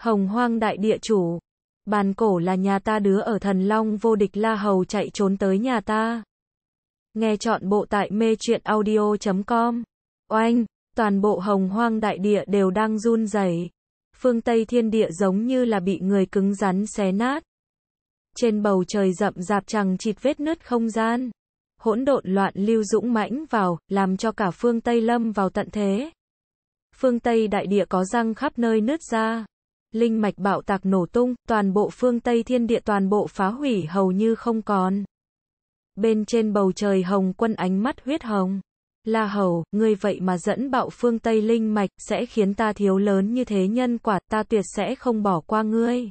Hồng hoang đại địa chủ. Bàn cổ là nhà ta đứa ở thần long vô địch la hầu chạy trốn tới nhà ta. Nghe chọn bộ tại mê chuyện audio.com. Oanh, toàn bộ hồng hoang đại địa đều đang run rẩy. Phương Tây thiên địa giống như là bị người cứng rắn xé nát. Trên bầu trời rậm rạp chẳng chịt vết nứt không gian. Hỗn độn loạn lưu dũng mãnh vào, làm cho cả phương Tây lâm vào tận thế. Phương Tây đại địa có răng khắp nơi nứt ra linh mạch bạo tạc nổ tung, toàn bộ phương Tây thiên địa toàn bộ phá hủy hầu như không còn. Bên trên bầu trời hồng quân ánh mắt huyết hồng. La hầu, ngươi vậy mà dẫn bạo phương Tây linh mạch, sẽ khiến ta thiếu lớn như thế nhân quả, ta tuyệt sẽ không bỏ qua ngươi.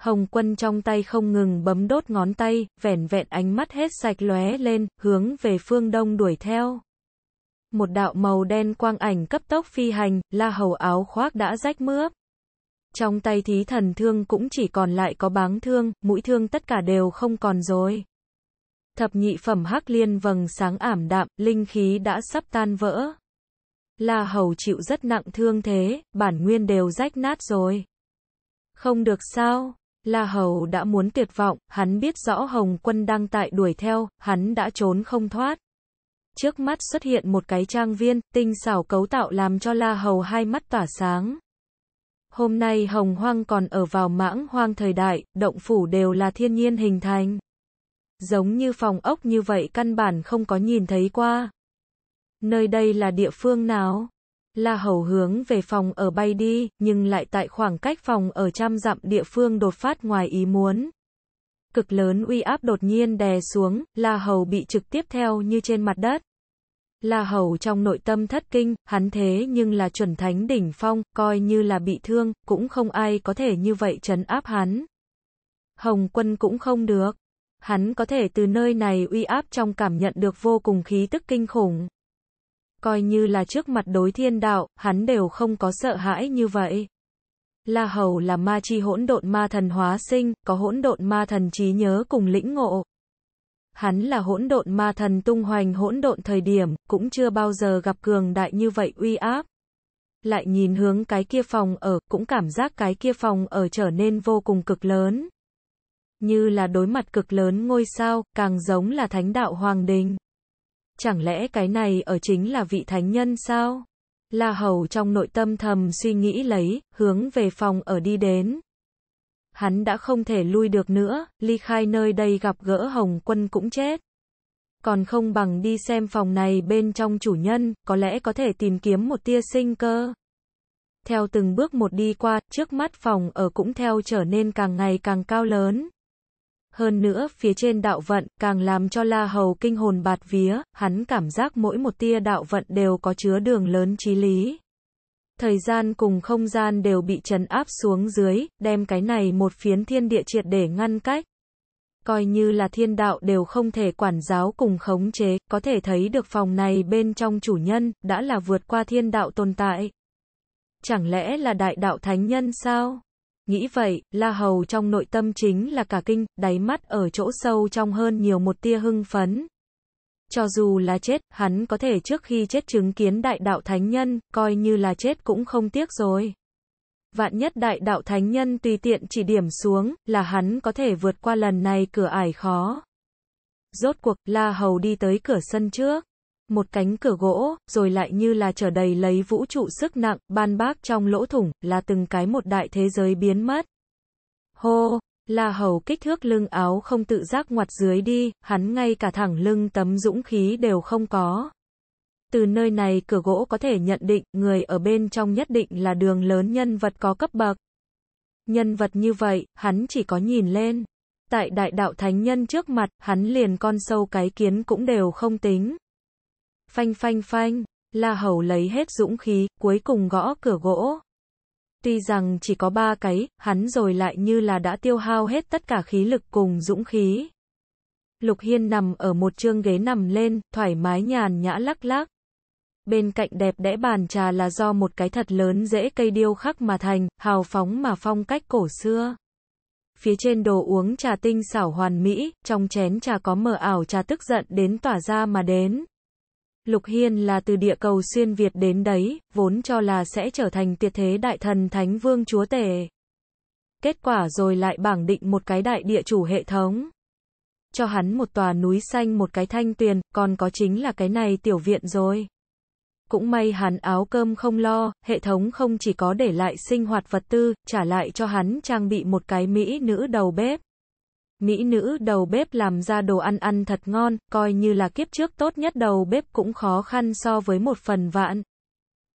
Hồng quân trong tay không ngừng bấm đốt ngón tay, vẻn vẹn ánh mắt hết sạch lóe lên, hướng về phương đông đuổi theo. Một đạo màu đen quang ảnh cấp tốc phi hành, la hầu áo khoác đã rách mướp. Trong tay thí thần thương cũng chỉ còn lại có báng thương, mũi thương tất cả đều không còn rồi. Thập nhị phẩm hắc liên vầng sáng ảm đạm, linh khí đã sắp tan vỡ. La hầu chịu rất nặng thương thế, bản nguyên đều rách nát rồi. Không được sao, La Hầu đã muốn tuyệt vọng, hắn biết rõ Hồng quân đang tại đuổi theo, hắn đã trốn không thoát. Trước mắt xuất hiện một cái trang viên, tinh xảo cấu tạo làm cho La Hầu hai mắt tỏa sáng. Hôm nay hồng hoang còn ở vào mãng hoang thời đại, động phủ đều là thiên nhiên hình thành. Giống như phòng ốc như vậy căn bản không có nhìn thấy qua. Nơi đây là địa phương nào? La Hầu hướng về phòng ở bay đi, nhưng lại tại khoảng cách phòng ở trăm dặm địa phương đột phát ngoài ý muốn. Cực lớn uy áp đột nhiên đè xuống, La Hầu bị trực tiếp theo như trên mặt đất. La Hầu trong nội tâm thất kinh, hắn thế nhưng là chuẩn thánh đỉnh phong, coi như là bị thương, cũng không ai có thể như vậy trấn áp hắn. Hồng quân cũng không được. Hắn có thể từ nơi này uy áp trong cảm nhận được vô cùng khí tức kinh khủng. Coi như là trước mặt đối thiên đạo, hắn đều không có sợ hãi như vậy. La Hầu là ma chi hỗn độn ma thần hóa sinh, có hỗn độn ma thần trí nhớ cùng lĩnh ngộ, Hắn là hỗn độn ma thần tung hoành hỗn độn thời điểm, cũng chưa bao giờ gặp cường đại như vậy uy áp. Lại nhìn hướng cái kia phòng ở, cũng cảm giác cái kia phòng ở trở nên vô cùng cực lớn. Như là đối mặt cực lớn ngôi sao, càng giống là thánh đạo hoàng đình. Chẳng lẽ cái này ở chính là vị thánh nhân sao? La Hầu trong nội tâm thầm suy nghĩ lấy, hướng về phòng ở đi đến hắn đã không thể lui được nữa, ly khai nơi đây gặp gỡ Hồng Quân cũng chết. Còn không bằng đi xem phòng này bên trong chủ nhân, có lẽ có thể tìm kiếm một tia sinh cơ. Theo từng bước một đi qua, trước mắt phòng ở cũng theo trở nên càng ngày càng cao lớn. Hơn nữa, phía trên đạo vận, càng làm cho La Hầu kinh hồn bạt vía, hắn cảm giác mỗi một tia đạo vận đều có chứa đường lớn trí lý thời gian cùng không gian đều bị trấn áp xuống dưới, đem cái này một phiến thiên địa triệt để ngăn cách. Coi như là thiên đạo đều không thể quản giáo cùng khống chế, có thể thấy được phòng này bên trong chủ nhân, đã là vượt qua thiên đạo tồn tại. Chẳng lẽ là đại đạo thánh nhân sao? Nghĩ vậy, La Hầu trong nội tâm chính là cả kinh, đáy mắt ở chỗ sâu trong hơn nhiều một tia hưng phấn, cho dù là chết, hắn có thể trước khi chết chứng kiến đại đạo thánh nhân, coi như là chết cũng không tiếc rồi. Vạn nhất đại đạo thánh nhân tùy tiện chỉ điểm xuống, là hắn có thể vượt qua lần này cửa ải khó. Rốt cuộc, La Hầu đi tới cửa sân trước. Một cánh cửa gỗ, rồi lại như là trở đầy lấy vũ trụ sức nặng, ban bác trong lỗ thủng, là từng cái một đại thế giới biến mất. Hô! La Hầu kích thước lưng áo không tự giác ngoặt dưới đi, hắn ngay cả thẳng lưng tấm dũng khí đều không có. Từ nơi này cửa gỗ có thể nhận định người ở bên trong nhất định là đường lớn nhân vật có cấp bậc. Nhân vật như vậy, hắn chỉ có nhìn lên. Tại đại đạo thánh nhân trước mặt, hắn liền con sâu cái kiến cũng đều không tính. Phanh phanh phanh, La Hầu lấy hết dũng khí, cuối cùng gõ cửa gỗ. Tuy rằng chỉ có ba cái, hắn rồi lại như là đã tiêu hao hết tất cả khí lực cùng dũng khí. Lục Hiên nằm ở một chương ghế nằm lên, thoải mái nhàn nhã lắc lắc. Bên cạnh đẹp đẽ bàn trà là do một cái thật lớn dễ cây điêu khắc mà thành, hào phóng mà phong cách cổ xưa. Phía trên đồ uống trà tinh xảo hoàn mỹ, trong chén trà có mờ ảo trà tức giận đến tỏa ra mà đến. Lục Hiên là từ địa cầu xuyên Việt đến đấy, vốn cho là sẽ trở thành tiệt thế đại thần thánh vương chúa tể. Kết quả rồi lại bảng định một cái đại địa chủ hệ thống. Cho hắn một tòa núi xanh một cái thanh tuyền, còn có chính là cái này tiểu viện rồi. Cũng may hắn áo cơm không lo, hệ thống không chỉ có để lại sinh hoạt vật tư, trả lại cho hắn trang bị một cái mỹ nữ đầu bếp mỹ nữ đầu bếp làm ra đồ ăn ăn thật ngon, coi như là kiếp trước tốt nhất đầu bếp cũng khó khăn so với một phần vạn.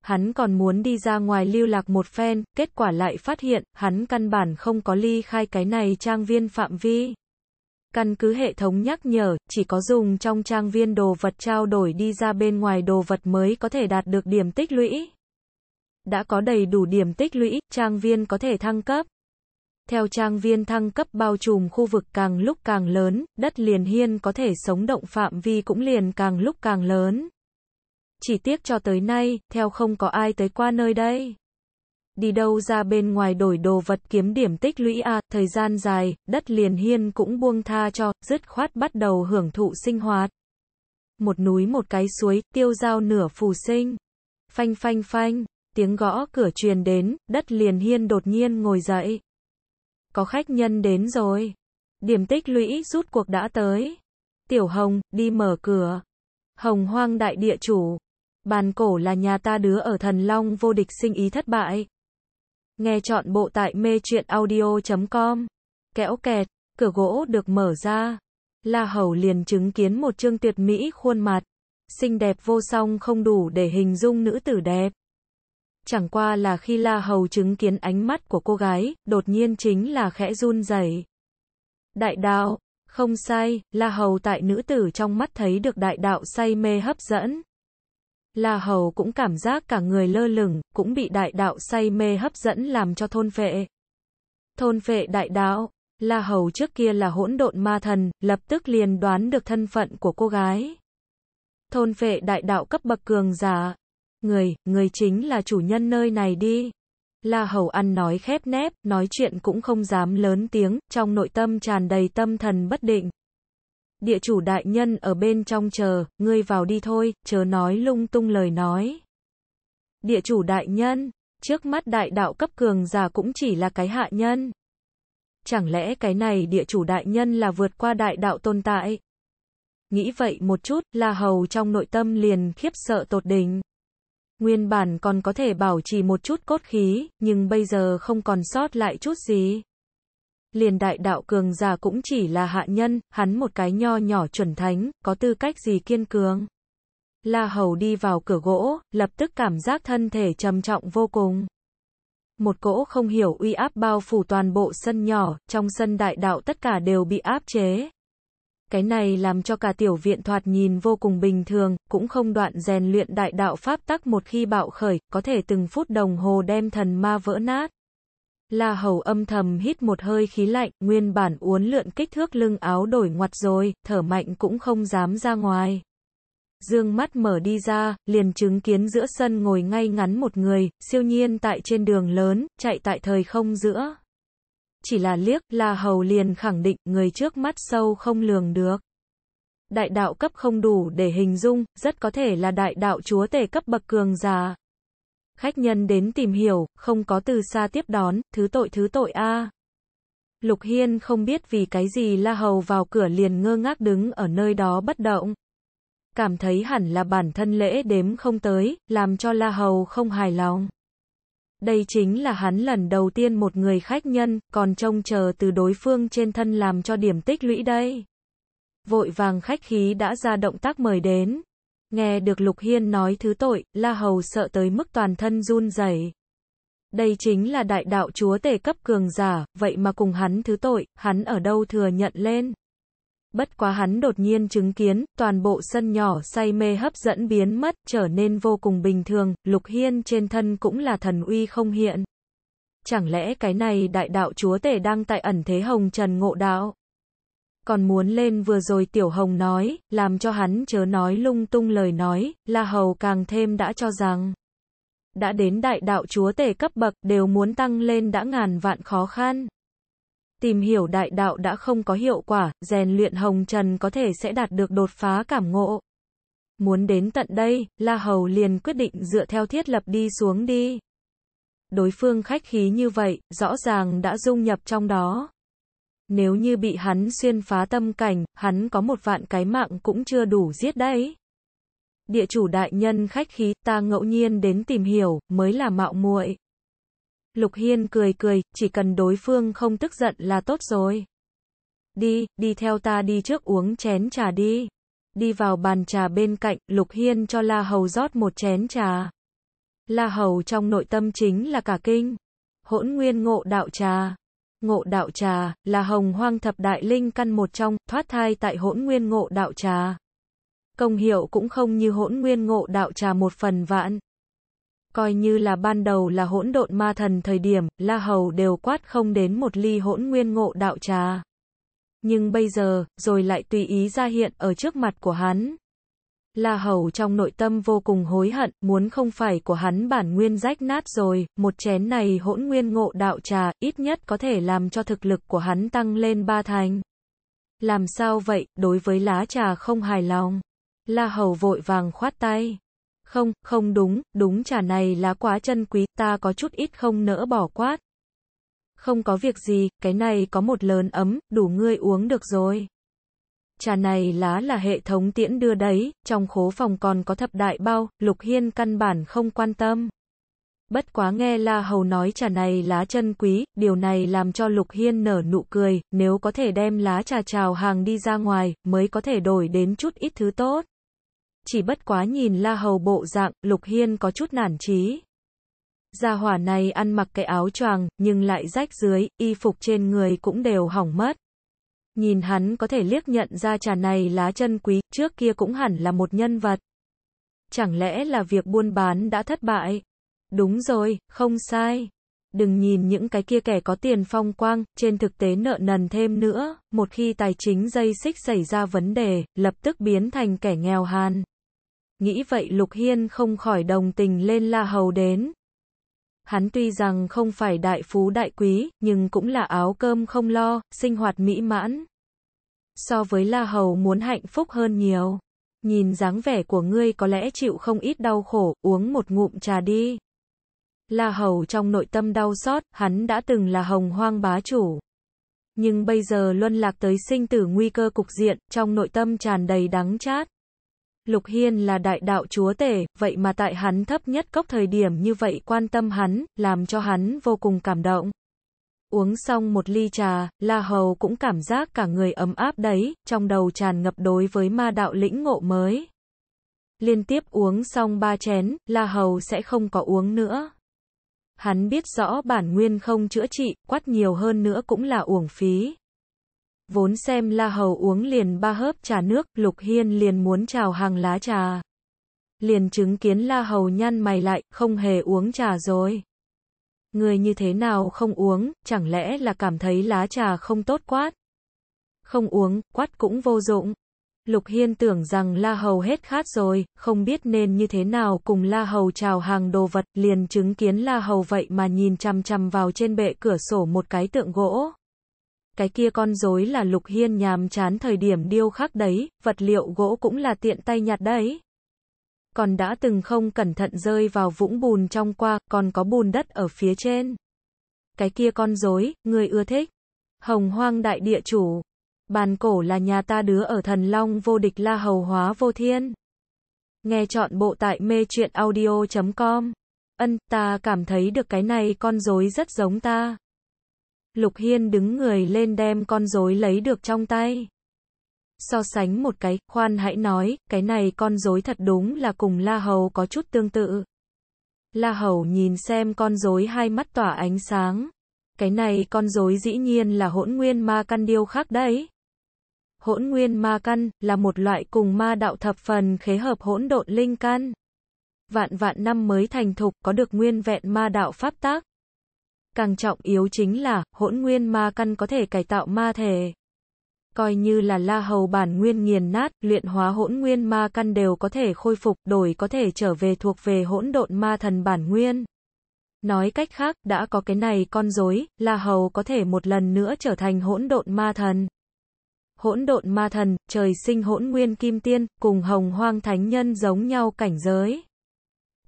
Hắn còn muốn đi ra ngoài lưu lạc một phen, kết quả lại phát hiện, hắn căn bản không có ly khai cái này trang viên phạm vi. Căn cứ hệ thống nhắc nhở, chỉ có dùng trong trang viên đồ vật trao đổi đi ra bên ngoài đồ vật mới có thể đạt được điểm tích lũy. Đã có đầy đủ điểm tích lũy, trang viên có thể thăng cấp. Theo trang viên thăng cấp bao trùm khu vực càng lúc càng lớn, đất liền hiên có thể sống động phạm vi cũng liền càng lúc càng lớn. Chỉ tiếc cho tới nay, theo không có ai tới qua nơi đây. Đi đâu ra bên ngoài đổi đồ vật kiếm điểm tích lũy à, thời gian dài, đất liền hiên cũng buông tha cho, dứt khoát bắt đầu hưởng thụ sinh hoạt. Một núi một cái suối, tiêu dao nửa phù sinh. Phanh phanh phanh, tiếng gõ cửa truyền đến, đất liền hiên đột nhiên ngồi dậy có khách nhân đến rồi. Điểm tích lũy rút cuộc đã tới. Tiểu Hồng, đi mở cửa. Hồng hoang đại địa chủ. Bàn cổ là nhà ta đứa ở thần long vô địch sinh ý thất bại. Nghe chọn bộ tại mê chuyện audio.com. Kẽo kẹt, cửa gỗ được mở ra. La Hầu liền chứng kiến một chương tuyệt mỹ khuôn mặt. Xinh đẹp vô song không đủ để hình dung nữ tử đẹp chẳng qua là khi La Hầu chứng kiến ánh mắt của cô gái, đột nhiên chính là khẽ run rẩy. Đại đạo, không sai, La Hầu tại nữ tử trong mắt thấy được đại đạo say mê hấp dẫn. La Hầu cũng cảm giác cả người lơ lửng, cũng bị đại đạo say mê hấp dẫn làm cho thôn phệ. Thôn phệ đại đạo, La Hầu trước kia là hỗn độn ma thần, lập tức liền đoán được thân phận của cô gái. Thôn phệ đại đạo cấp bậc cường giả, Người, người chính là chủ nhân nơi này đi. La Hầu ăn nói khép nép, nói chuyện cũng không dám lớn tiếng, trong nội tâm tràn đầy tâm thần bất định. Địa chủ đại nhân ở bên trong chờ, ngươi vào đi thôi, chờ nói lung tung lời nói. Địa chủ đại nhân, trước mắt đại đạo cấp cường giả cũng chỉ là cái hạ nhân. Chẳng lẽ cái này địa chủ đại nhân là vượt qua đại đạo tồn tại? Nghĩ vậy một chút, La Hầu trong nội tâm liền khiếp sợ tột đỉnh. Nguyên bản còn có thể bảo trì một chút cốt khí, nhưng bây giờ không còn sót lại chút gì. Liền đại đạo cường giả cũng chỉ là hạ nhân, hắn một cái nho nhỏ chuẩn thánh, có tư cách gì kiên cường. La Hầu đi vào cửa gỗ, lập tức cảm giác thân thể trầm trọng vô cùng. Một cỗ không hiểu uy áp bao phủ toàn bộ sân nhỏ, trong sân đại đạo tất cả đều bị áp chế, cái này làm cho cả tiểu viện thoạt nhìn vô cùng bình thường, cũng không đoạn rèn luyện đại đạo pháp tắc một khi bạo khởi, có thể từng phút đồng hồ đem thần ma vỡ nát. La Hầu âm thầm hít một hơi khí lạnh, nguyên bản uốn lượn kích thước lưng áo đổi ngoặt rồi, thở mạnh cũng không dám ra ngoài. Dương mắt mở đi ra, liền chứng kiến giữa sân ngồi ngay ngắn một người, siêu nhiên tại trên đường lớn, chạy tại thời không giữa chỉ là liếc, là hầu liền khẳng định người trước mắt sâu không lường được. Đại đạo cấp không đủ để hình dung, rất có thể là đại đạo chúa tể cấp bậc cường già. Khách nhân đến tìm hiểu, không có từ xa tiếp đón, thứ tội thứ tội a. Lục Hiên không biết vì cái gì La Hầu vào cửa liền ngơ ngác đứng ở nơi đó bất động. Cảm thấy hẳn là bản thân lễ đếm không tới, làm cho La Hầu không hài lòng. Đây chính là hắn lần đầu tiên một người khách nhân, còn trông chờ từ đối phương trên thân làm cho điểm tích lũy đây. Vội vàng khách khí đã ra động tác mời đến. Nghe được Lục Hiên nói thứ tội, La Hầu sợ tới mức toàn thân run rẩy. Đây chính là đại đạo chúa tể cấp cường giả, vậy mà cùng hắn thứ tội, hắn ở đâu thừa nhận lên bất quá hắn đột nhiên chứng kiến, toàn bộ sân nhỏ say mê hấp dẫn biến mất, trở nên vô cùng bình thường, Lục Hiên trên thân cũng là thần uy không hiện. Chẳng lẽ cái này đại đạo chúa tể đang tại ẩn thế hồng trần ngộ đạo? Còn muốn lên vừa rồi Tiểu Hồng nói, làm cho hắn chớ nói lung tung lời nói, là Hầu càng thêm đã cho rằng đã đến đại đạo chúa tể cấp bậc đều muốn tăng lên đã ngàn vạn khó khăn tìm hiểu đại đạo đã không có hiệu quả, rèn luyện hồng trần có thể sẽ đạt được đột phá cảm ngộ. Muốn đến tận đây, La Hầu liền quyết định dựa theo thiết lập đi xuống đi. Đối phương khách khí như vậy, rõ ràng đã dung nhập trong đó. Nếu như bị hắn xuyên phá tâm cảnh, hắn có một vạn cái mạng cũng chưa đủ giết đấy. Địa chủ đại nhân khách khí, ta ngẫu nhiên đến tìm hiểu, mới là mạo muội. Lục Hiên cười cười, chỉ cần đối phương không tức giận là tốt rồi. Đi, đi theo ta đi trước uống chén trà đi. Đi vào bàn trà bên cạnh, Lục Hiên cho La Hầu rót một chén trà. La Hầu trong nội tâm chính là cả kinh. Hỗn nguyên ngộ đạo trà. Ngộ đạo trà, là hồng hoang thập đại linh căn một trong, thoát thai tại hỗn nguyên ngộ đạo trà. Công hiệu cũng không như hỗn nguyên ngộ đạo trà một phần vạn coi như là ban đầu là hỗn độn ma thần thời điểm, La Hầu đều quát không đến một ly hỗn nguyên ngộ đạo trà. Nhưng bây giờ, rồi lại tùy ý ra hiện ở trước mặt của hắn. La Hầu trong nội tâm vô cùng hối hận, muốn không phải của hắn bản nguyên rách nát rồi, một chén này hỗn nguyên ngộ đạo trà, ít nhất có thể làm cho thực lực của hắn tăng lên ba thành. Làm sao vậy, đối với lá trà không hài lòng. La Hầu vội vàng khoát tay. Không, không đúng, đúng trà này là quá chân quý, ta có chút ít không nỡ bỏ quát. Không có việc gì, cái này có một lớn ấm, đủ ngươi uống được rồi. Trà này lá là hệ thống tiễn đưa đấy, trong khố phòng còn có thập đại bao, Lục Hiên căn bản không quan tâm. Bất quá nghe La Hầu nói trà này lá chân quý, điều này làm cho Lục Hiên nở nụ cười, nếu có thể đem lá trà trào hàng đi ra ngoài, mới có thể đổi đến chút ít thứ tốt. Chỉ bất quá nhìn la hầu bộ dạng, Lục Hiên có chút nản trí. Gia hỏa này ăn mặc cái áo choàng, nhưng lại rách dưới, y phục trên người cũng đều hỏng mất. Nhìn hắn có thể liếc nhận ra trà này lá chân quý, trước kia cũng hẳn là một nhân vật. Chẳng lẽ là việc buôn bán đã thất bại? Đúng rồi, không sai. Đừng nhìn những cái kia kẻ có tiền phong quang, trên thực tế nợ nần thêm nữa, một khi tài chính dây xích xảy ra vấn đề, lập tức biến thành kẻ nghèo hàn. Nghĩ vậy Lục Hiên không khỏi đồng tình lên La Hầu đến. Hắn tuy rằng không phải đại phú đại quý, nhưng cũng là áo cơm không lo, sinh hoạt mỹ mãn. So với La Hầu muốn hạnh phúc hơn nhiều. Nhìn dáng vẻ của ngươi có lẽ chịu không ít đau khổ, uống một ngụm trà đi. La Hầu trong nội tâm đau xót, hắn đã từng là hồng hoang bá chủ. Nhưng bây giờ luân lạc tới sinh tử nguy cơ cục diện, trong nội tâm tràn đầy đắng chát. Lục Hiên là đại đạo chúa tể, vậy mà tại hắn thấp nhất cốc thời điểm như vậy quan tâm hắn, làm cho hắn vô cùng cảm động. Uống xong một ly trà, La Hầu cũng cảm giác cả người ấm áp đấy, trong đầu tràn ngập đối với ma đạo lĩnh ngộ mới. Liên tiếp uống xong ba chén, La Hầu sẽ không có uống nữa. Hắn biết rõ bản nguyên không chữa trị, quát nhiều hơn nữa cũng là uổng phí. Vốn xem La Hầu uống liền ba hớp trà nước, Lục Hiên liền muốn chào hàng lá trà. Liền chứng kiến La Hầu nhăn mày lại, không hề uống trà rồi. Người như thế nào không uống, chẳng lẽ là cảm thấy lá trà không tốt quát? Không uống, quát cũng vô dụng. Lục Hiên tưởng rằng La Hầu hết khát rồi, không biết nên như thế nào cùng La Hầu chào hàng đồ vật, liền chứng kiến La Hầu vậy mà nhìn chằm chằm vào trên bệ cửa sổ một cái tượng gỗ cái kia con rối là Lục Hiên nhàm chán thời điểm điêu khắc đấy, vật liệu gỗ cũng là tiện tay nhặt đấy. Còn đã từng không cẩn thận rơi vào vũng bùn trong qua, còn có bùn đất ở phía trên. Cái kia con rối, người ưa thích. Hồng hoang đại địa chủ. Bàn cổ là nhà ta đứa ở thần long vô địch la hầu hóa vô thiên. Nghe chọn bộ tại mê chuyện audio.com. Ân, ta cảm thấy được cái này con rối rất giống ta. Lục Hiên đứng người lên đem con rối lấy được trong tay. So sánh một cái, khoan hãy nói, cái này con rối thật đúng là cùng La Hầu có chút tương tự. La Hầu nhìn xem con rối hai mắt tỏa ánh sáng. Cái này con rối dĩ nhiên là hỗn nguyên ma căn điêu khác đấy. Hỗn nguyên ma căn là một loại cùng ma đạo thập phần khế hợp hỗn độn linh căn. Vạn vạn năm mới thành thục có được nguyên vẹn ma đạo pháp tác. Càng trọng yếu chính là, hỗn nguyên ma căn có thể cải tạo ma thể. Coi như là la hầu bản nguyên nghiền nát, luyện hóa hỗn nguyên ma căn đều có thể khôi phục, đổi có thể trở về thuộc về hỗn độn ma thần bản nguyên. Nói cách khác, đã có cái này con rối, la hầu có thể một lần nữa trở thành hỗn độn ma thần hỗn độn ma thần, trời sinh hỗn nguyên kim tiên, cùng hồng hoang thánh nhân giống nhau cảnh giới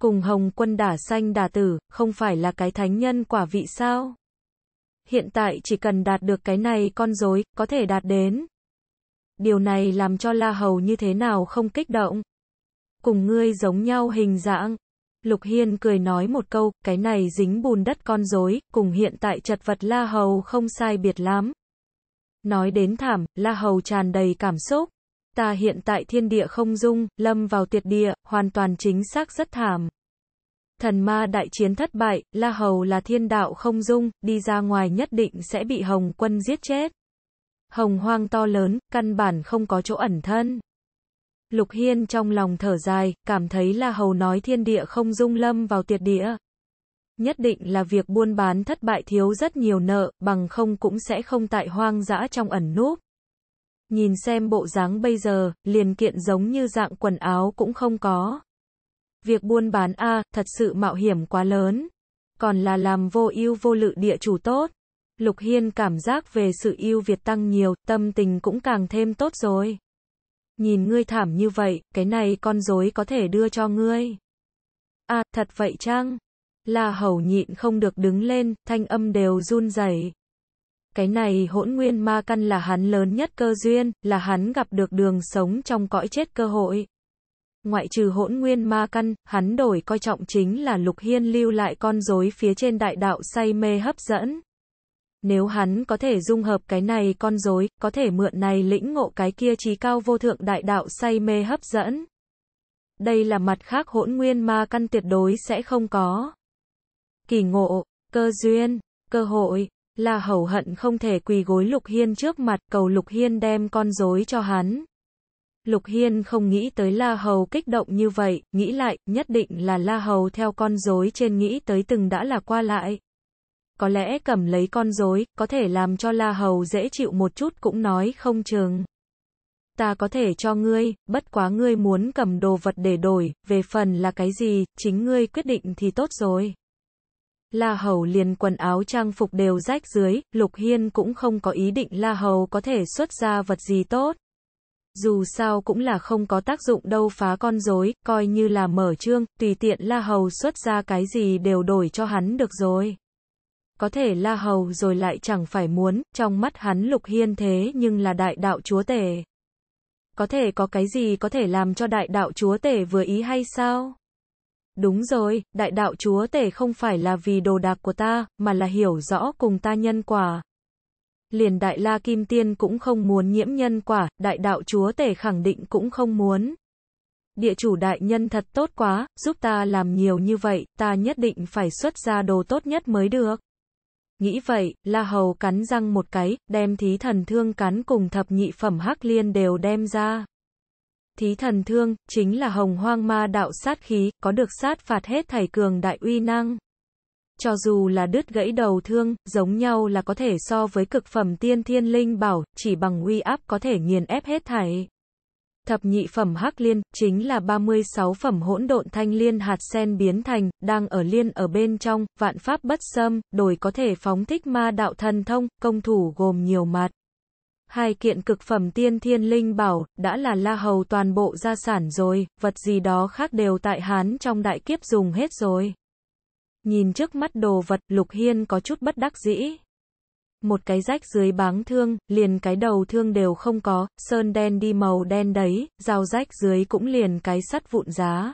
cùng hồng quân đả xanh đả tử, không phải là cái thánh nhân quả vị sao? Hiện tại chỉ cần đạt được cái này con rối, có thể đạt đến. Điều này làm cho La Hầu như thế nào không kích động. Cùng ngươi giống nhau hình dạng. Lục Hiên cười nói một câu, cái này dính bùn đất con rối, cùng hiện tại chật vật La Hầu không sai biệt lắm. Nói đến thảm, La Hầu tràn đầy cảm xúc ta hiện tại thiên địa không dung, lâm vào tuyệt địa, hoàn toàn chính xác rất thảm. Thần ma đại chiến thất bại, La Hầu là thiên đạo không dung, đi ra ngoài nhất định sẽ bị Hồng quân giết chết. Hồng hoang to lớn, căn bản không có chỗ ẩn thân. Lục Hiên trong lòng thở dài, cảm thấy La Hầu nói thiên địa không dung lâm vào tuyệt địa. Nhất định là việc buôn bán thất bại thiếu rất nhiều nợ, bằng không cũng sẽ không tại hoang dã trong ẩn núp. Nhìn xem bộ dáng bây giờ, liền kiện giống như dạng quần áo cũng không có. Việc buôn bán A, thật sự mạo hiểm quá lớn. Còn là làm vô ưu vô lự địa chủ tốt. Lục Hiên cảm giác về sự yêu Việt tăng nhiều, tâm tình cũng càng thêm tốt rồi. Nhìn ngươi thảm như vậy, cái này con rối có thể đưa cho ngươi. a thật vậy chăng? Là hầu nhịn không được đứng lên, thanh âm đều run rẩy. Cái này hỗn nguyên ma căn là hắn lớn nhất cơ duyên, là hắn gặp được đường sống trong cõi chết cơ hội. Ngoại trừ hỗn nguyên ma căn, hắn đổi coi trọng chính là lục hiên lưu lại con rối phía trên đại đạo say mê hấp dẫn. Nếu hắn có thể dung hợp cái này con rối, có thể mượn này lĩnh ngộ cái kia trí cao vô thượng đại đạo say mê hấp dẫn. Đây là mặt khác hỗn nguyên ma căn tuyệt đối sẽ không có. Kỳ ngộ, cơ duyên, cơ hội, La Hầu hận không thể quỳ gối Lục Hiên trước mặt, cầu Lục Hiên đem con rối cho hắn. Lục Hiên không nghĩ tới La Hầu kích động như vậy, nghĩ lại, nhất định là La Hầu theo con rối trên nghĩ tới từng đã là qua lại. Có lẽ cầm lấy con rối, có thể làm cho La Hầu dễ chịu một chút cũng nói không chừng. Ta có thể cho ngươi, bất quá ngươi muốn cầm đồ vật để đổi, về phần là cái gì, chính ngươi quyết định thì tốt rồi. La Hầu liền quần áo trang phục đều rách dưới, Lục Hiên cũng không có ý định La Hầu có thể xuất ra vật gì tốt. Dù sao cũng là không có tác dụng đâu phá con rối, coi như là mở trương, tùy tiện La Hầu xuất ra cái gì đều đổi cho hắn được rồi. Có thể La Hầu rồi lại chẳng phải muốn, trong mắt hắn Lục Hiên thế nhưng là đại đạo chúa tể. Có thể có cái gì có thể làm cho đại đạo chúa tể vừa ý hay sao? Đúng rồi, đại đạo chúa tể không phải là vì đồ đạc của ta, mà là hiểu rõ cùng ta nhân quả. Liền đại la kim tiên cũng không muốn nhiễm nhân quả, đại đạo chúa tể khẳng định cũng không muốn. Địa chủ đại nhân thật tốt quá, giúp ta làm nhiều như vậy, ta nhất định phải xuất ra đồ tốt nhất mới được. Nghĩ vậy, La Hầu cắn răng một cái, đem thí thần thương cắn cùng thập nhị phẩm hắc liên đều đem ra thí thần thương, chính là hồng hoang ma đạo sát khí, có được sát phạt hết thảy cường đại uy năng. Cho dù là đứt gãy đầu thương, giống nhau là có thể so với cực phẩm tiên thiên linh bảo, chỉ bằng uy áp có thể nghiền ép hết thảy. Thập nhị phẩm hắc liên, chính là 36 phẩm hỗn độn thanh liên hạt sen biến thành, đang ở liên ở bên trong, vạn pháp bất xâm, đồi có thể phóng thích ma đạo thần thông, công thủ gồm nhiều mặt. Hai kiện cực phẩm tiên thiên linh bảo, đã là la hầu toàn bộ gia sản rồi, vật gì đó khác đều tại hán trong đại kiếp dùng hết rồi. Nhìn trước mắt đồ vật, Lục Hiên có chút bất đắc dĩ. Một cái rách dưới báng thương, liền cái đầu thương đều không có, sơn đen đi màu đen đấy, dao rách dưới cũng liền cái sắt vụn giá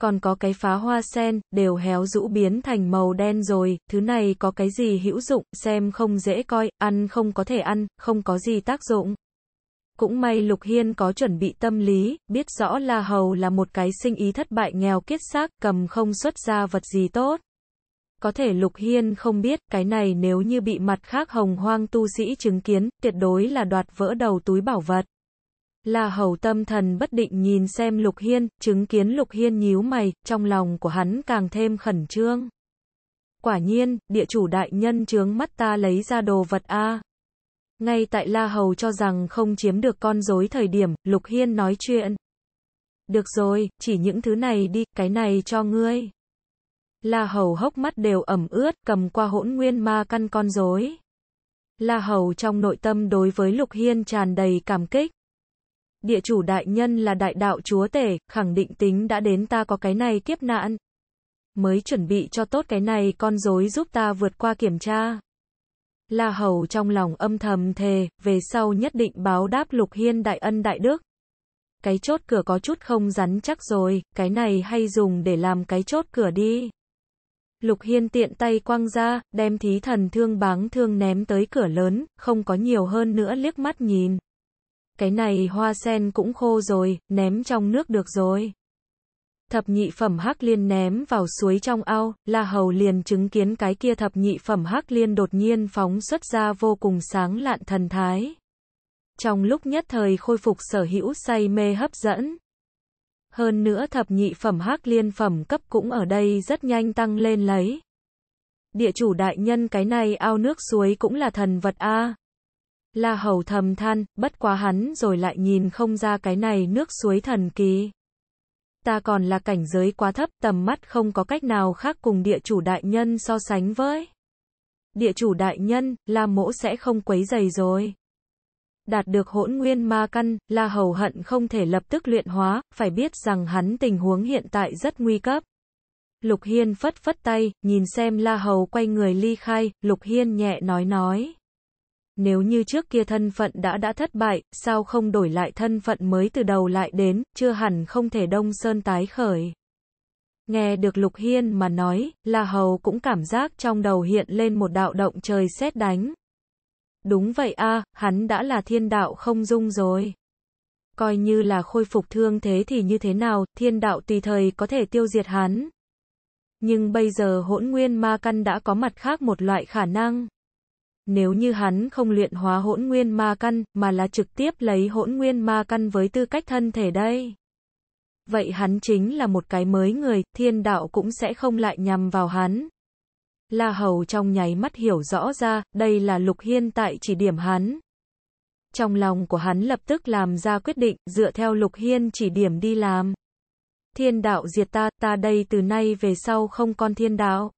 còn có cái phá hoa sen, đều héo rũ biến thành màu đen rồi, thứ này có cái gì hữu dụng, xem không dễ coi, ăn không có thể ăn, không có gì tác dụng. Cũng may Lục Hiên có chuẩn bị tâm lý, biết rõ là hầu là một cái sinh ý thất bại nghèo kiết xác, cầm không xuất ra vật gì tốt. Có thể Lục Hiên không biết, cái này nếu như bị mặt khác hồng hoang tu sĩ chứng kiến, tuyệt đối là đoạt vỡ đầu túi bảo vật. La Hầu tâm thần bất định nhìn xem Lục Hiên, chứng kiến Lục Hiên nhíu mày, trong lòng của hắn càng thêm khẩn trương. Quả nhiên, địa chủ đại nhân chướng mắt ta lấy ra đồ vật A. Ngay tại La Hầu cho rằng không chiếm được con rối thời điểm, Lục Hiên nói chuyện. Được rồi, chỉ những thứ này đi, cái này cho ngươi. La Hầu hốc mắt đều ẩm ướt, cầm qua hỗn nguyên ma căn con rối. La Hầu trong nội tâm đối với Lục Hiên tràn đầy cảm kích địa chủ đại nhân là đại đạo chúa tể, khẳng định tính đã đến ta có cái này kiếp nạn. Mới chuẩn bị cho tốt cái này con rối giúp ta vượt qua kiểm tra. La Hầu trong lòng âm thầm thề, về sau nhất định báo đáp Lục Hiên đại ân đại đức. Cái chốt cửa có chút không rắn chắc rồi, cái này hay dùng để làm cái chốt cửa đi. Lục Hiên tiện tay quăng ra, đem thí thần thương báng thương ném tới cửa lớn, không có nhiều hơn nữa liếc mắt nhìn cái này hoa sen cũng khô rồi, ném trong nước được rồi. Thập nhị phẩm hắc liên ném vào suối trong ao, La Hầu liền chứng kiến cái kia thập nhị phẩm hắc liên đột nhiên phóng xuất ra vô cùng sáng lạn thần thái. Trong lúc nhất thời khôi phục sở hữu say mê hấp dẫn. Hơn nữa thập nhị phẩm hắc liên phẩm cấp cũng ở đây rất nhanh tăng lên lấy. Địa chủ đại nhân cái này ao nước suối cũng là thần vật a. La Hầu thầm than, bất quá hắn rồi lại nhìn không ra cái này nước suối thần kỳ. Ta còn là cảnh giới quá thấp, tầm mắt không có cách nào khác cùng địa chủ đại nhân so sánh với. Địa chủ đại nhân, La Mỗ sẽ không quấy dày rồi. Đạt được hỗn nguyên ma căn, La Hầu hận không thể lập tức luyện hóa, phải biết rằng hắn tình huống hiện tại rất nguy cấp. Lục Hiên phất phất tay, nhìn xem La Hầu quay người ly khai, Lục Hiên nhẹ nói nói nếu như trước kia thân phận đã đã thất bại, sao không đổi lại thân phận mới từ đầu lại đến, chưa hẳn không thể đông sơn tái khởi. Nghe được Lục Hiên mà nói, La Hầu cũng cảm giác trong đầu hiện lên một đạo động trời xét đánh. Đúng vậy a, hắn đã là thiên đạo không dung rồi. Coi như là khôi phục thương thế thì như thế nào, thiên đạo tùy thời có thể tiêu diệt hắn. Nhưng bây giờ hỗn nguyên ma căn đã có mặt khác một loại khả năng nếu như hắn không luyện hóa hỗn nguyên ma căn, mà là trực tiếp lấy hỗn nguyên ma căn với tư cách thân thể đây. Vậy hắn chính là một cái mới người, thiên đạo cũng sẽ không lại nhằm vào hắn. La Hầu trong nháy mắt hiểu rõ ra, đây là Lục Hiên tại chỉ điểm hắn. Trong lòng của hắn lập tức làm ra quyết định, dựa theo Lục Hiên chỉ điểm đi làm. Thiên đạo diệt ta, ta đây từ nay về sau không còn thiên đạo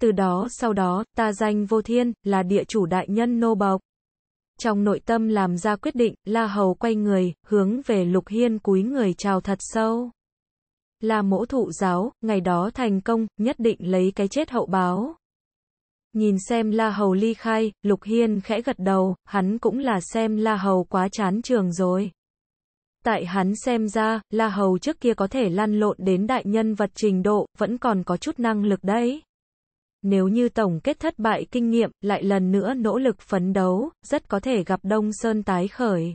từ đó sau đó, ta danh vô thiên, là địa chủ đại nhân nô bộc. Trong nội tâm làm ra quyết định, La Hầu quay người, hướng về Lục Hiên cúi người chào thật sâu. Là mỗ thụ giáo, ngày đó thành công, nhất định lấy cái chết hậu báo. Nhìn xem La Hầu ly khai, Lục Hiên khẽ gật đầu, hắn cũng là xem La Hầu quá chán trường rồi. Tại hắn xem ra, La Hầu trước kia có thể lăn lộn đến đại nhân vật trình độ, vẫn còn có chút năng lực đấy. Nếu như tổng kết thất bại kinh nghiệm, lại lần nữa nỗ lực phấn đấu, rất có thể gặp Đông Sơn tái khởi.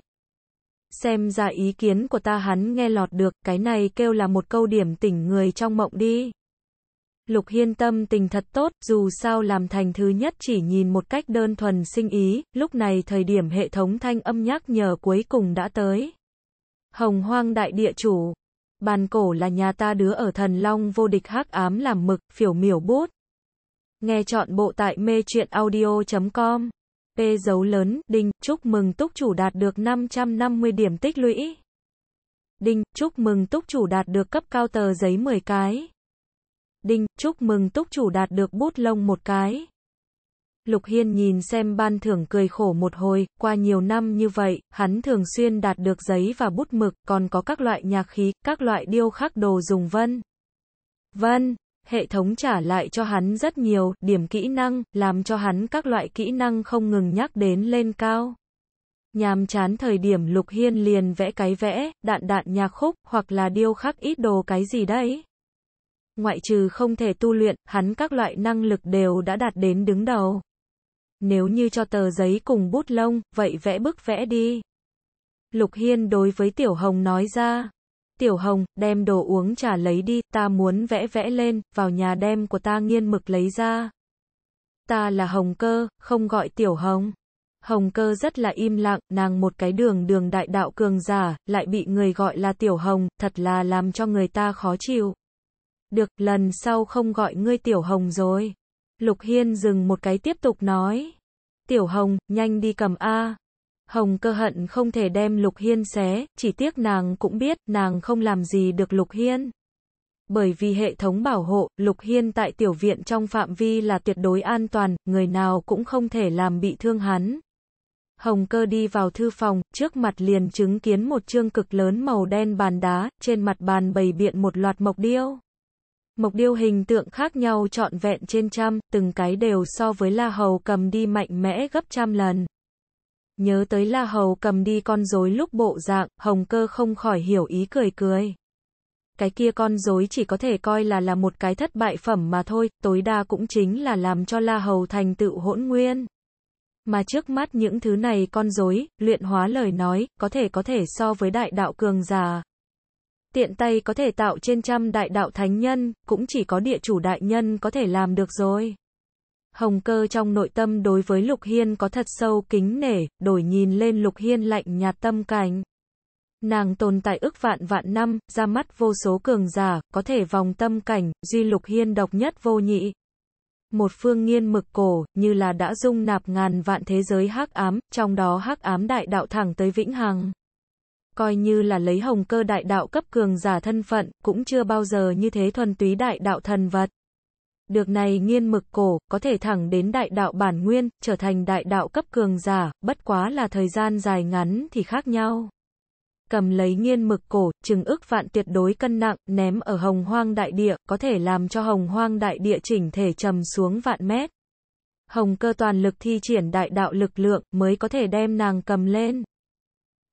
Xem ra ý kiến của ta hắn nghe lọt được, cái này kêu là một câu điểm tỉnh người trong mộng đi. Lục Hiên tâm tình thật tốt, dù sao làm thành thứ nhất chỉ nhìn một cách đơn thuần sinh ý, lúc này thời điểm hệ thống thanh âm nhắc nhở cuối cùng đã tới. Hồng hoang đại địa chủ, bàn cổ là nhà ta đứa ở thần long vô địch hắc ám làm mực, phiểu miểu bút. Nghe chọn bộ tại mê truyện audio.com. P dấu lớn, đinh, chúc mừng túc chủ đạt được 550 điểm tích lũy. Đinh, chúc mừng túc chủ đạt được cấp cao tờ giấy 10 cái. Đinh, chúc mừng túc chủ đạt được bút lông một cái. Lục Hiên nhìn xem ban thưởng cười khổ một hồi, qua nhiều năm như vậy, hắn thường xuyên đạt được giấy và bút mực, còn có các loại nhạc khí, các loại điêu khắc đồ dùng vân. Vân. Hệ thống trả lại cho hắn rất nhiều điểm kỹ năng, làm cho hắn các loại kỹ năng không ngừng nhắc đến lên cao. Nhàm chán thời điểm Lục Hiên liền vẽ cái vẽ, đạn đạn nhạc khúc, hoặc là điêu khắc ít đồ cái gì đấy. Ngoại trừ không thể tu luyện, hắn các loại năng lực đều đã đạt đến đứng đầu. Nếu như cho tờ giấy cùng bút lông, vậy vẽ bức vẽ đi. Lục Hiên đối với Tiểu Hồng nói ra. Tiểu Hồng, đem đồ uống trà lấy đi, ta muốn vẽ vẽ lên, vào nhà đem của ta nghiên mực lấy ra. Ta là Hồng Cơ, không gọi Tiểu Hồng. Hồng Cơ rất là im lặng, nàng một cái đường đường đại đạo cường giả, lại bị người gọi là Tiểu Hồng, thật là làm cho người ta khó chịu. Được, lần sau không gọi ngươi Tiểu Hồng rồi. Lục Hiên dừng một cái tiếp tục nói. Tiểu Hồng, nhanh đi cầm A. Hồng cơ hận không thể đem Lục Hiên xé, chỉ tiếc nàng cũng biết, nàng không làm gì được Lục Hiên. Bởi vì hệ thống bảo hộ, Lục Hiên tại tiểu viện trong phạm vi là tuyệt đối an toàn, người nào cũng không thể làm bị thương hắn. Hồng cơ đi vào thư phòng, trước mặt liền chứng kiến một chương cực lớn màu đen bàn đá, trên mặt bàn bày biện một loạt mộc điêu. Mộc điêu hình tượng khác nhau trọn vẹn trên trăm, từng cái đều so với la hầu cầm đi mạnh mẽ gấp trăm lần. Nhớ tới La Hầu cầm đi con rối lúc bộ dạng, Hồng Cơ không khỏi hiểu ý cười cười. Cái kia con rối chỉ có thể coi là là một cái thất bại phẩm mà thôi, tối đa cũng chính là làm cho La Hầu thành tựu hỗn nguyên. Mà trước mắt những thứ này con rối, luyện hóa lời nói, có thể có thể so với đại đạo cường già. Tiện tay có thể tạo trên trăm đại đạo thánh nhân, cũng chỉ có địa chủ đại nhân có thể làm được rồi. Hồng cơ trong nội tâm đối với Lục Hiên có thật sâu kính nể, đổi nhìn lên Lục Hiên lạnh nhạt tâm cảnh. Nàng tồn tại ước vạn vạn năm, ra mắt vô số cường giả, có thể vòng tâm cảnh, duy Lục Hiên độc nhất vô nhị. Một phương nghiên mực cổ, như là đã dung nạp ngàn vạn thế giới hắc ám, trong đó hắc ám đại đạo thẳng tới vĩnh hằng. Coi như là lấy hồng cơ đại đạo cấp cường giả thân phận, cũng chưa bao giờ như thế thuần túy đại đạo thần vật được này nghiên mực cổ, có thể thẳng đến đại đạo bản nguyên, trở thành đại đạo cấp cường giả, bất quá là thời gian dài ngắn thì khác nhau. Cầm lấy nghiên mực cổ, chừng ức vạn tuyệt đối cân nặng, ném ở hồng hoang đại địa, có thể làm cho hồng hoang đại địa chỉnh thể trầm xuống vạn mét. Hồng cơ toàn lực thi triển đại đạo lực lượng, mới có thể đem nàng cầm lên.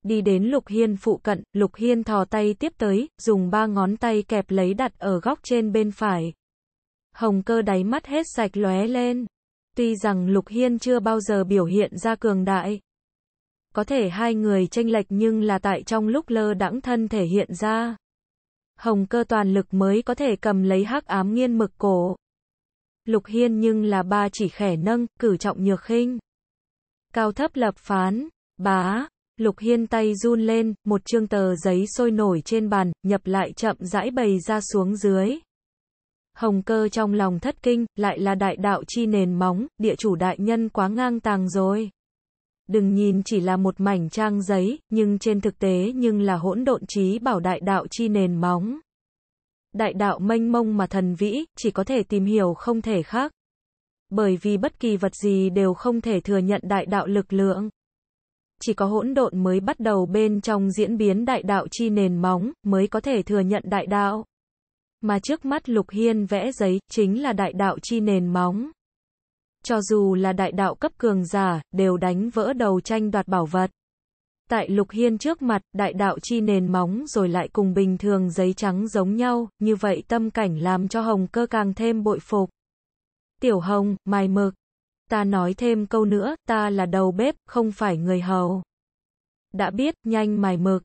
Đi đến Lục Hiên phụ cận, Lục Hiên thò tay tiếp tới, dùng ba ngón tay kẹp lấy đặt ở góc trên bên phải. Hồng cơ đáy mắt hết sạch lóe lên. Tuy rằng Lục Hiên chưa bao giờ biểu hiện ra cường đại. Có thể hai người tranh lệch nhưng là tại trong lúc lơ đãng thân thể hiện ra. Hồng cơ toàn lực mới có thể cầm lấy hắc ám nghiên mực cổ. Lục Hiên nhưng là ba chỉ khẻ nâng, cử trọng nhược khinh. Cao thấp lập phán, bá, Lục Hiên tay run lên, một chương tờ giấy sôi nổi trên bàn, nhập lại chậm rãi bày ra xuống dưới. Hồng cơ trong lòng thất kinh, lại là đại đạo chi nền móng, địa chủ đại nhân quá ngang tàng rồi. Đừng nhìn chỉ là một mảnh trang giấy, nhưng trên thực tế nhưng là hỗn độn trí bảo đại đạo chi nền móng. Đại đạo mênh mông mà thần vĩ, chỉ có thể tìm hiểu không thể khác. Bởi vì bất kỳ vật gì đều không thể thừa nhận đại đạo lực lượng chỉ có hỗn độn mới bắt đầu bên trong diễn biến đại đạo chi nền móng, mới có thể thừa nhận đại đạo mà trước mắt Lục Hiên vẽ giấy chính là đại đạo chi nền móng. Cho dù là đại đạo cấp cường giả, đều đánh vỡ đầu tranh đoạt bảo vật. Tại Lục Hiên trước mặt, đại đạo chi nền móng rồi lại cùng bình thường giấy trắng giống nhau, như vậy tâm cảnh làm cho Hồng cơ càng thêm bội phục. Tiểu Hồng, mài mực. Ta nói thêm câu nữa, ta là đầu bếp, không phải người hầu. Đã biết, nhanh mài mực.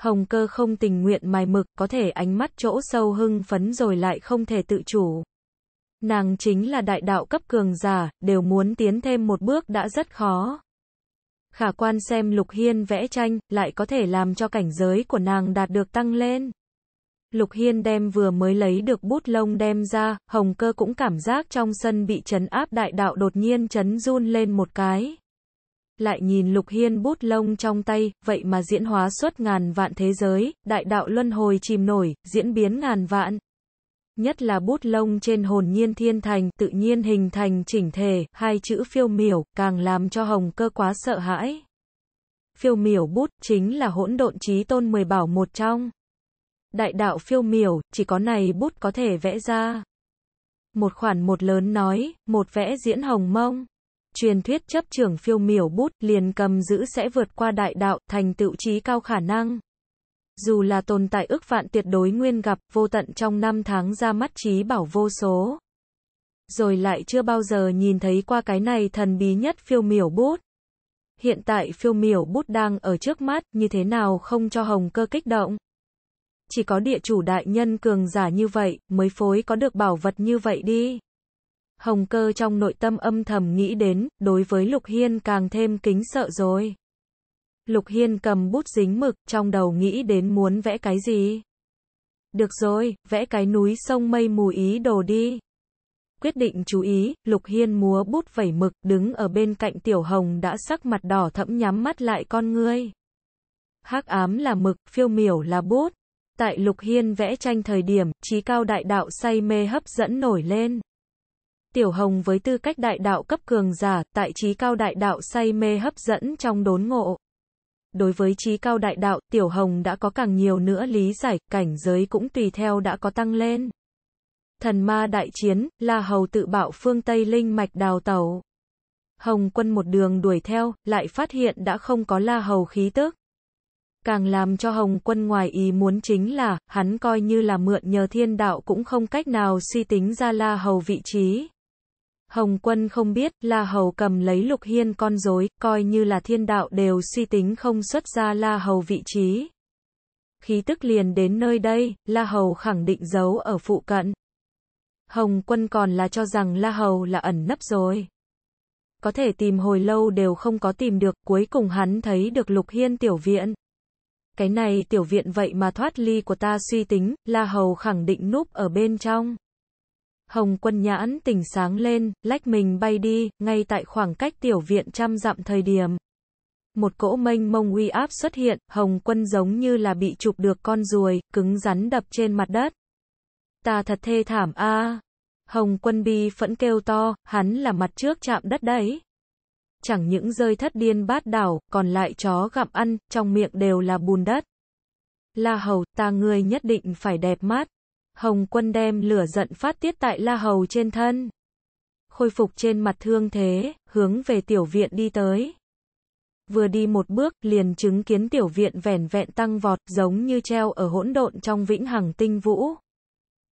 Hồng cơ không tình nguyện mài mực, có thể ánh mắt chỗ sâu hưng phấn rồi lại không thể tự chủ. Nàng chính là đại đạo cấp cường giả, đều muốn tiến thêm một bước đã rất khó. Khả quan xem Lục Hiên vẽ tranh, lại có thể làm cho cảnh giới của nàng đạt được tăng lên. Lục Hiên đem vừa mới lấy được bút lông đem ra, Hồng Cơ cũng cảm giác trong sân bị chấn áp đại đạo đột nhiên chấn run lên một cái lại nhìn Lục Hiên bút lông trong tay, vậy mà diễn hóa suốt ngàn vạn thế giới, đại đạo luân hồi chìm nổi, diễn biến ngàn vạn. Nhất là bút lông trên hồn nhiên thiên thành, tự nhiên hình thành chỉnh thể, hai chữ phiêu miểu, càng làm cho hồng cơ quá sợ hãi. Phiêu miểu bút, chính là hỗn độn trí tôn mười bảo một trong. Đại đạo phiêu miểu, chỉ có này bút có thể vẽ ra. Một khoản một lớn nói, một vẽ diễn hồng mông truyền thuyết chấp trưởng phiêu miểu bút, liền cầm giữ sẽ vượt qua đại đạo, thành tựu trí cao khả năng. Dù là tồn tại ước vạn tuyệt đối nguyên gặp, vô tận trong năm tháng ra mắt trí bảo vô số. Rồi lại chưa bao giờ nhìn thấy qua cái này thần bí nhất phiêu miểu bút. Hiện tại phiêu miểu bút đang ở trước mắt, như thế nào không cho hồng cơ kích động. Chỉ có địa chủ đại nhân cường giả như vậy, mới phối có được bảo vật như vậy đi. Hồng cơ trong nội tâm âm thầm nghĩ đến, đối với Lục Hiên càng thêm kính sợ rồi. Lục Hiên cầm bút dính mực, trong đầu nghĩ đến muốn vẽ cái gì. Được rồi, vẽ cái núi sông mây mù ý đồ đi. Quyết định chú ý, Lục Hiên múa bút vẩy mực, đứng ở bên cạnh Tiểu Hồng đã sắc mặt đỏ thẫm nhắm mắt lại con ngươi. Hắc ám là mực, phiêu miểu là bút. Tại Lục Hiên vẽ tranh thời điểm, trí cao đại đạo say mê hấp dẫn nổi lên. Tiểu Hồng với tư cách đại đạo cấp cường giả, tại trí cao đại đạo say mê hấp dẫn trong đốn ngộ. Đối với trí cao đại đạo, Tiểu Hồng đã có càng nhiều nữa lý giải, cảnh giới cũng tùy theo đã có tăng lên. Thần ma đại chiến, là hầu tự bạo phương Tây Linh mạch đào tàu. Hồng quân một đường đuổi theo, lại phát hiện đã không có la hầu khí tức. Càng làm cho Hồng quân ngoài ý muốn chính là, hắn coi như là mượn nhờ thiên đạo cũng không cách nào suy tính ra la hầu vị trí. Hồng quân không biết La Hầu cầm lấy Lục Hiên con rối, coi như là thiên đạo đều suy tính không xuất ra La Hầu vị trí. Khí tức liền đến nơi đây, La Hầu khẳng định giấu ở phụ cận. Hồng quân còn là cho rằng La Hầu là ẩn nấp rồi. Có thể tìm hồi lâu đều không có tìm được, cuối cùng hắn thấy được Lục Hiên tiểu viện. Cái này tiểu viện vậy mà thoát ly của ta suy tính, La Hầu khẳng định núp ở bên trong. Hồng quân nhãn tỉnh sáng lên, lách mình bay đi, ngay tại khoảng cách tiểu viện trăm dặm thời điểm. Một cỗ mênh mông uy áp xuất hiện, hồng quân giống như là bị chụp được con ruồi, cứng rắn đập trên mặt đất. Ta thật thê thảm a Hồng quân bi phẫn kêu to, hắn là mặt trước chạm đất đấy. Chẳng những rơi thất điên bát đảo, còn lại chó gặm ăn, trong miệng đều là bùn đất. La hầu, ta ngươi nhất định phải đẹp mắt. Hồng quân đem lửa giận phát tiết tại La Hầu trên thân. Khôi phục trên mặt thương thế, hướng về tiểu viện đi tới. Vừa đi một bước, liền chứng kiến tiểu viện vẻn vẹn tăng vọt, giống như treo ở hỗn độn trong vĩnh hằng tinh vũ.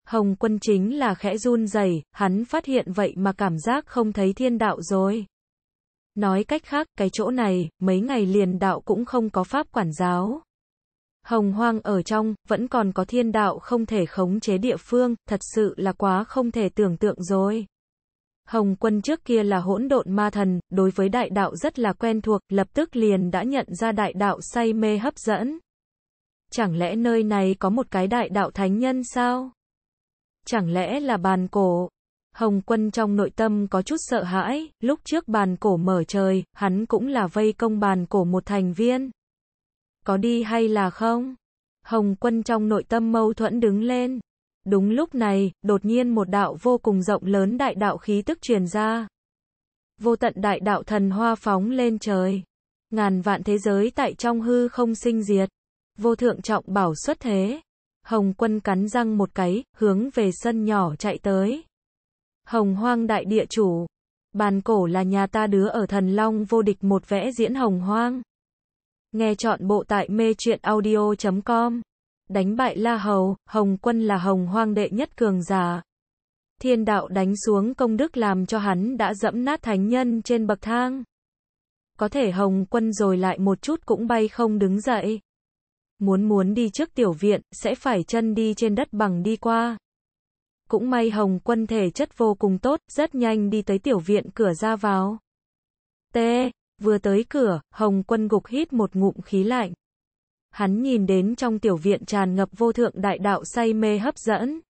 Hồng quân chính là khẽ run rẩy, hắn phát hiện vậy mà cảm giác không thấy thiên đạo rồi. Nói cách khác, cái chỗ này, mấy ngày liền đạo cũng không có pháp quản giáo. Hồng hoang ở trong, vẫn còn có thiên đạo không thể khống chế địa phương, thật sự là quá không thể tưởng tượng rồi. Hồng quân trước kia là hỗn độn ma thần, đối với đại đạo rất là quen thuộc, lập tức liền đã nhận ra đại đạo say mê hấp dẫn. Chẳng lẽ nơi này có một cái đại đạo thánh nhân sao? Chẳng lẽ là bàn cổ? Hồng quân trong nội tâm có chút sợ hãi, lúc trước bàn cổ mở trời, hắn cũng là vây công bàn cổ một thành viên có đi hay là không? Hồng quân trong nội tâm mâu thuẫn đứng lên. Đúng lúc này, đột nhiên một đạo vô cùng rộng lớn đại đạo khí tức truyền ra. Vô tận đại đạo thần hoa phóng lên trời. Ngàn vạn thế giới tại trong hư không sinh diệt. Vô thượng trọng bảo xuất thế. Hồng quân cắn răng một cái, hướng về sân nhỏ chạy tới. Hồng hoang đại địa chủ. Bàn cổ là nhà ta đứa ở thần long vô địch một vẽ diễn hồng hoang. Nghe chọn bộ tại mê truyện audio.com. Đánh bại La Hầu, Hồng Quân là hồng hoang đệ nhất cường giả. Thiên đạo đánh xuống công đức làm cho hắn đã dẫm nát thánh nhân trên bậc thang. Có thể Hồng Quân rồi lại một chút cũng bay không đứng dậy. Muốn muốn đi trước tiểu viện, sẽ phải chân đi trên đất bằng đi qua. Cũng may Hồng Quân thể chất vô cùng tốt, rất nhanh đi tới tiểu viện cửa ra vào. T. Vừa tới cửa, Hồng Quân Gục hít một ngụm khí lạnh. Hắn nhìn đến trong tiểu viện tràn ngập vô thượng đại đạo say mê hấp dẫn.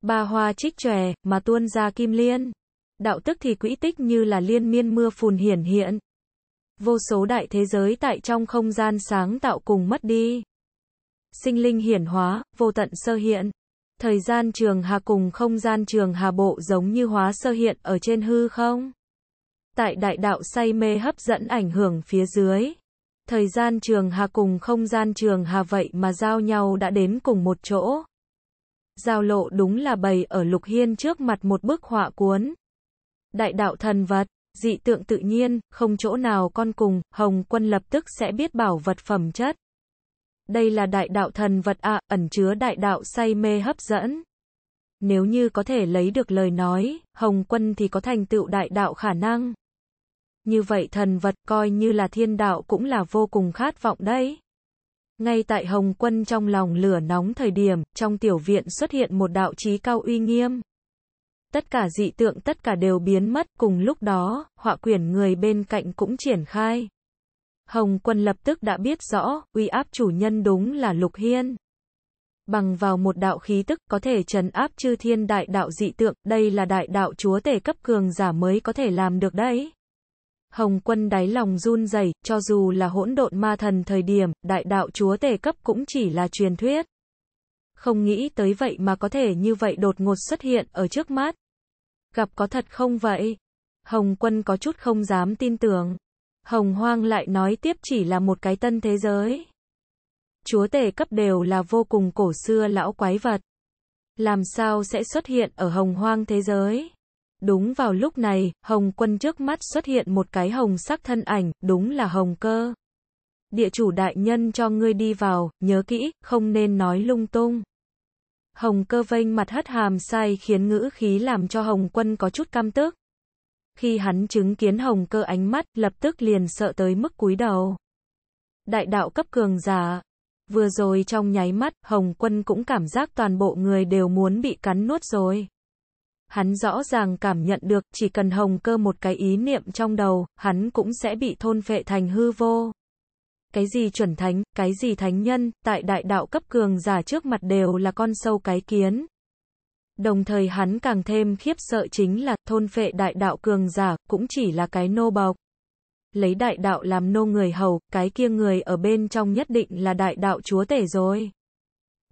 Ba hoa trích tròe, mà tuôn ra kim liên. Đạo tức thì quỹ tích như là liên miên mưa phùn hiển hiện. Vô số đại thế giới tại trong không gian sáng tạo cùng mất đi. Sinh linh hiển hóa, vô tận sơ hiện. Thời gian trường hà cùng không gian trường hà bộ giống như hóa sơ hiện ở trên hư không? tại đại đạo say mê hấp dẫn ảnh hưởng phía dưới. Thời gian trường hà cùng không gian trường hà vậy mà giao nhau đã đến cùng một chỗ. Giao lộ đúng là bày ở lục hiên trước mặt một bức họa cuốn. Đại đạo thần vật, dị tượng tự nhiên, không chỗ nào con cùng, Hồng quân lập tức sẽ biết bảo vật phẩm chất. Đây là đại đạo thần vật ạ, ẩn chứa đại đạo say mê hấp dẫn. Nếu như có thể lấy được lời nói, Hồng quân thì có thành tựu đại đạo khả năng. Như vậy thần vật coi như là thiên đạo cũng là vô cùng khát vọng đấy. Ngay tại Hồng Quân trong lòng lửa nóng thời điểm, trong tiểu viện xuất hiện một đạo chí cao uy nghiêm. Tất cả dị tượng tất cả đều biến mất, cùng lúc đó, họa quyển người bên cạnh cũng triển khai. Hồng Quân lập tức đã biết rõ, uy áp chủ nhân đúng là Lục Hiên. Bằng vào một đạo khí tức có thể trấn áp chư thiên đại đạo dị tượng, đây là đại đạo chúa tể cấp cường giả mới có thể làm được đấy. Hồng quân đáy lòng run rẩy, cho dù là hỗn độn ma thần thời điểm, đại đạo chúa tề cấp cũng chỉ là truyền thuyết. Không nghĩ tới vậy mà có thể như vậy đột ngột xuất hiện ở trước mắt. Gặp có thật không vậy? Hồng quân có chút không dám tin tưởng. Hồng hoang lại nói tiếp chỉ là một cái tân thế giới. Chúa tể cấp đều là vô cùng cổ xưa lão quái vật. Làm sao sẽ xuất hiện ở hồng hoang thế giới? Đúng vào lúc này, hồng quân trước mắt xuất hiện một cái hồng sắc thân ảnh, đúng là hồng cơ. Địa chủ đại nhân cho ngươi đi vào, nhớ kỹ, không nên nói lung tung. Hồng cơ vênh mặt hất hàm sai khiến ngữ khí làm cho hồng quân có chút cam tức. Khi hắn chứng kiến hồng cơ ánh mắt, lập tức liền sợ tới mức cúi đầu. Đại đạo cấp cường giả. Vừa rồi trong nháy mắt, hồng quân cũng cảm giác toàn bộ người đều muốn bị cắn nuốt rồi. Hắn rõ ràng cảm nhận được chỉ cần hồng cơ một cái ý niệm trong đầu, hắn cũng sẽ bị thôn vệ thành hư vô. Cái gì chuẩn thánh, cái gì thánh nhân, tại đại đạo cấp cường giả trước mặt đều là con sâu cái kiến. Đồng thời hắn càng thêm khiếp sợ chính là thôn phệ đại đạo cường giả cũng chỉ là cái nô bọc. Lấy đại đạo làm nô người hầu, cái kia người ở bên trong nhất định là đại đạo chúa tể rồi.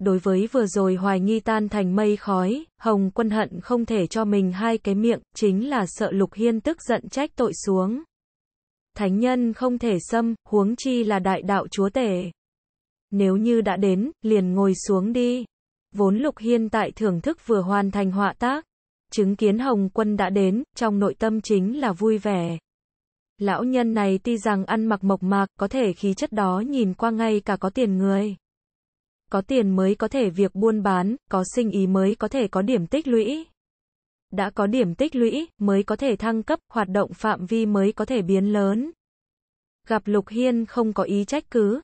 Đối với vừa rồi hoài nghi tan thành mây khói, Hồng Quân hận không thể cho mình hai cái miệng, chính là sợ Lục Hiên tức giận trách tội xuống. Thánh nhân không thể xâm, huống chi là đại đạo chúa tể. Nếu như đã đến, liền ngồi xuống đi. Vốn Lục Hiên tại thưởng thức vừa hoàn thành họa tác. Chứng kiến Hồng Quân đã đến, trong nội tâm chính là vui vẻ. Lão nhân này tuy rằng ăn mặc mộc mạc, có thể khí chất đó nhìn qua ngay cả có tiền người có tiền mới có thể việc buôn bán, có sinh ý mới có thể có điểm tích lũy. Đã có điểm tích lũy, mới có thể thăng cấp, hoạt động phạm vi mới có thể biến lớn. Gặp Lục Hiên không có ý trách cứ.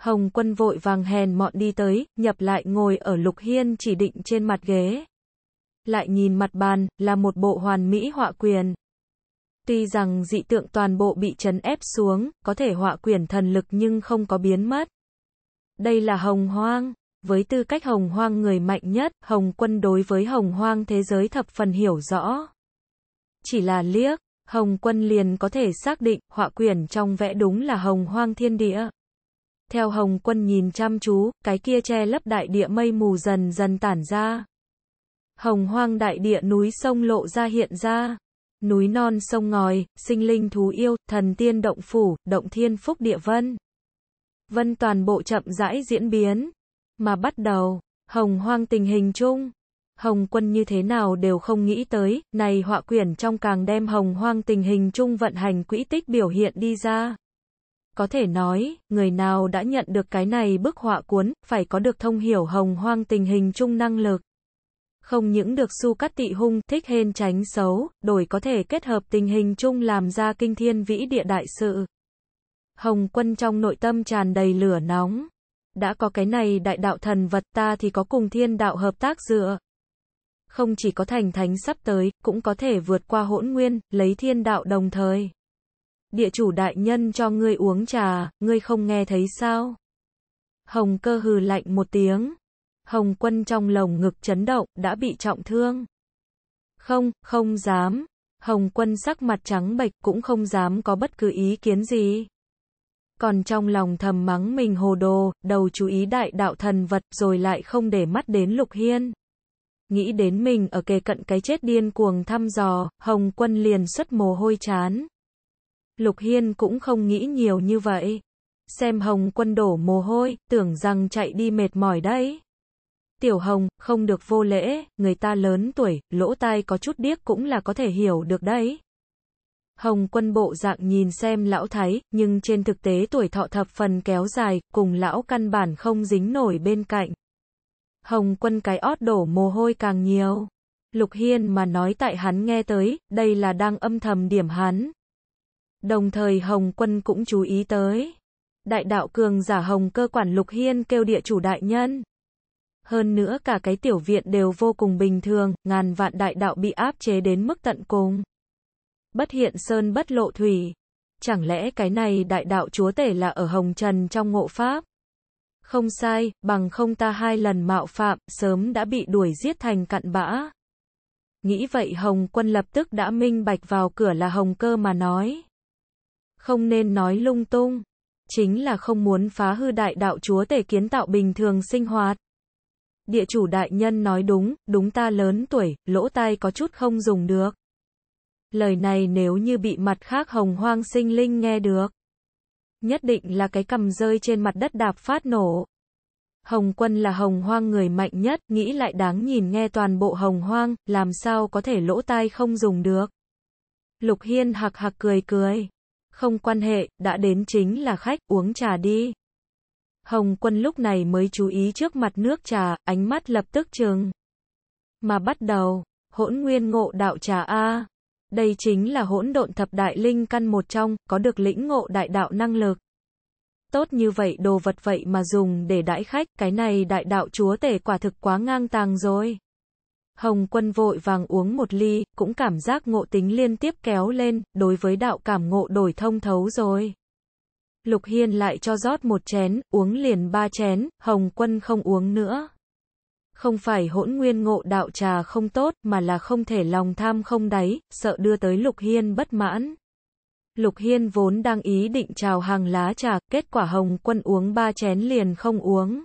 Hồng quân vội vàng hèn mọn đi tới, nhập lại ngồi ở Lục Hiên chỉ định trên mặt ghế. Lại nhìn mặt bàn, là một bộ hoàn mỹ họa quyền. Tuy rằng dị tượng toàn bộ bị chấn ép xuống, có thể họa quyền thần lực nhưng không có biến mất đây là Hồng Hoang. Với tư cách Hồng Hoang người mạnh nhất, Hồng Quân đối với Hồng Hoang thế giới thập phần hiểu rõ. Chỉ là liếc, Hồng Quân liền có thể xác định, họa quyển trong vẽ đúng là Hồng Hoang thiên địa. Theo Hồng Quân nhìn chăm chú, cái kia che lấp đại địa mây mù dần dần tản ra. Hồng Hoang đại địa núi sông lộ ra hiện ra núi non sông ngòi, sinh linh thú yêu, thần tiên động phủ, động thiên phúc địa vân vân toàn bộ chậm rãi diễn biến, mà bắt đầu, hồng hoang tình hình chung. Hồng quân như thế nào đều không nghĩ tới, này họa quyển trong càng đem hồng hoang tình hình chung vận hành quỹ tích biểu hiện đi ra. Có thể nói, người nào đã nhận được cái này bức họa cuốn, phải có được thông hiểu hồng hoang tình hình chung năng lực. Không những được su cắt tị hung, thích hên tránh xấu, đổi có thể kết hợp tình hình chung làm ra kinh thiên vĩ địa đại sự. Hồng Quân trong nội tâm tràn đầy lửa nóng. Đã có cái này đại đạo thần vật ta thì có cùng thiên đạo hợp tác dựa. Không chỉ có thành thánh sắp tới, cũng có thể vượt qua hỗn nguyên, lấy thiên đạo đồng thời. Địa chủ đại nhân cho ngươi uống trà, ngươi không nghe thấy sao? Hồng cơ hừ lạnh một tiếng. Hồng quân trong lồng ngực chấn động, đã bị trọng thương. Không, không dám. Hồng quân sắc mặt trắng bệch cũng không dám có bất cứ ý kiến gì còn trong lòng thầm mắng mình hồ đồ, đầu chú ý đại đạo thần vật, rồi lại không để mắt đến Lục Hiên. Nghĩ đến mình ở kề cận cái chết điên cuồng thăm dò, Hồng Quân liền xuất mồ hôi chán. Lục Hiên cũng không nghĩ nhiều như vậy. Xem Hồng Quân đổ mồ hôi, tưởng rằng chạy đi mệt mỏi đấy. Tiểu Hồng, không được vô lễ, người ta lớn tuổi, lỗ tai có chút điếc cũng là có thể hiểu được đấy. Hồng quân bộ dạng nhìn xem lão thái, nhưng trên thực tế tuổi thọ thập phần kéo dài, cùng lão căn bản không dính nổi bên cạnh. Hồng quân cái ót đổ mồ hôi càng nhiều. Lục Hiên mà nói tại hắn nghe tới, đây là đang âm thầm điểm hắn. Đồng thời Hồng quân cũng chú ý tới. Đại đạo cường giả Hồng cơ quản Lục Hiên kêu địa chủ đại nhân. Hơn nữa cả cái tiểu viện đều vô cùng bình thường, ngàn vạn đại đạo bị áp chế đến mức tận cùng bất hiện sơn bất lộ thủy. Chẳng lẽ cái này đại đạo chúa tể là ở Hồng Trần trong ngộ pháp? Không sai, bằng không ta hai lần mạo phạm, sớm đã bị đuổi giết thành cặn bã. Nghĩ vậy Hồng quân lập tức đã minh bạch vào cửa là Hồng cơ mà nói. Không nên nói lung tung, chính là không muốn phá hư đại đạo chúa tể kiến tạo bình thường sinh hoạt. Địa chủ đại nhân nói đúng, đúng ta lớn tuổi, lỗ tai có chút không dùng được. Lời này nếu như bị mặt khác hồng hoang sinh linh nghe được. Nhất định là cái cầm rơi trên mặt đất đạp phát nổ. Hồng quân là hồng hoang người mạnh nhất, nghĩ lại đáng nhìn nghe toàn bộ hồng hoang, làm sao có thể lỗ tai không dùng được. Lục Hiên hạc hạc cười cười. Không quan hệ, đã đến chính là khách, uống trà đi. Hồng quân lúc này mới chú ý trước mặt nước trà, ánh mắt lập tức trừng. Mà bắt đầu, hỗn nguyên ngộ đạo trà A. Đây chính là hỗn độn thập đại linh căn một trong, có được lĩnh ngộ đại đạo năng lực. Tốt như vậy đồ vật vậy mà dùng để đãi khách, cái này đại đạo chúa tể quả thực quá ngang tàng rồi. Hồng quân vội vàng uống một ly, cũng cảm giác ngộ tính liên tiếp kéo lên, đối với đạo cảm ngộ đổi thông thấu rồi. Lục Hiên lại cho rót một chén, uống liền ba chén, Hồng quân không uống nữa không phải hỗn nguyên ngộ đạo trà không tốt mà là không thể lòng tham không đáy, sợ đưa tới Lục Hiên bất mãn. Lục Hiên vốn đang ý định chào hàng lá trà, kết quả Hồng Quân uống ba chén liền không uống.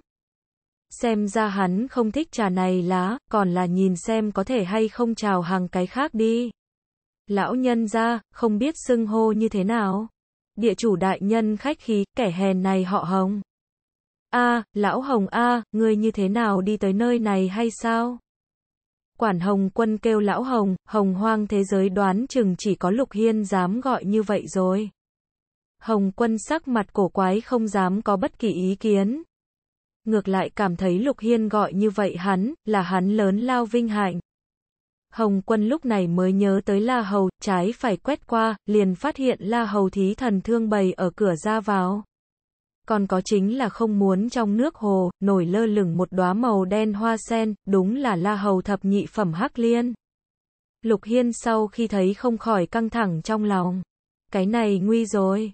Xem ra hắn không thích trà này lá, còn là nhìn xem có thể hay không chào hàng cái khác đi. Lão nhân gia không biết xưng hô như thế nào. Địa chủ đại nhân khách khí, kẻ hèn này họ Hồng a lão Hồng a à, ngươi như thế nào đi tới nơi này hay sao? Quản Hồng quân kêu lão Hồng, Hồng hoang thế giới đoán chừng chỉ có Lục Hiên dám gọi như vậy rồi. Hồng quân sắc mặt cổ quái không dám có bất kỳ ý kiến. Ngược lại cảm thấy Lục Hiên gọi như vậy hắn, là hắn lớn lao vinh hạnh. Hồng quân lúc này mới nhớ tới La Hầu, trái phải quét qua, liền phát hiện La Hầu thí thần thương bày ở cửa ra vào còn có chính là không muốn trong nước hồ, nổi lơ lửng một đóa màu đen hoa sen, đúng là la hầu thập nhị phẩm hắc liên. Lục Hiên sau khi thấy không khỏi căng thẳng trong lòng. Cái này nguy rồi.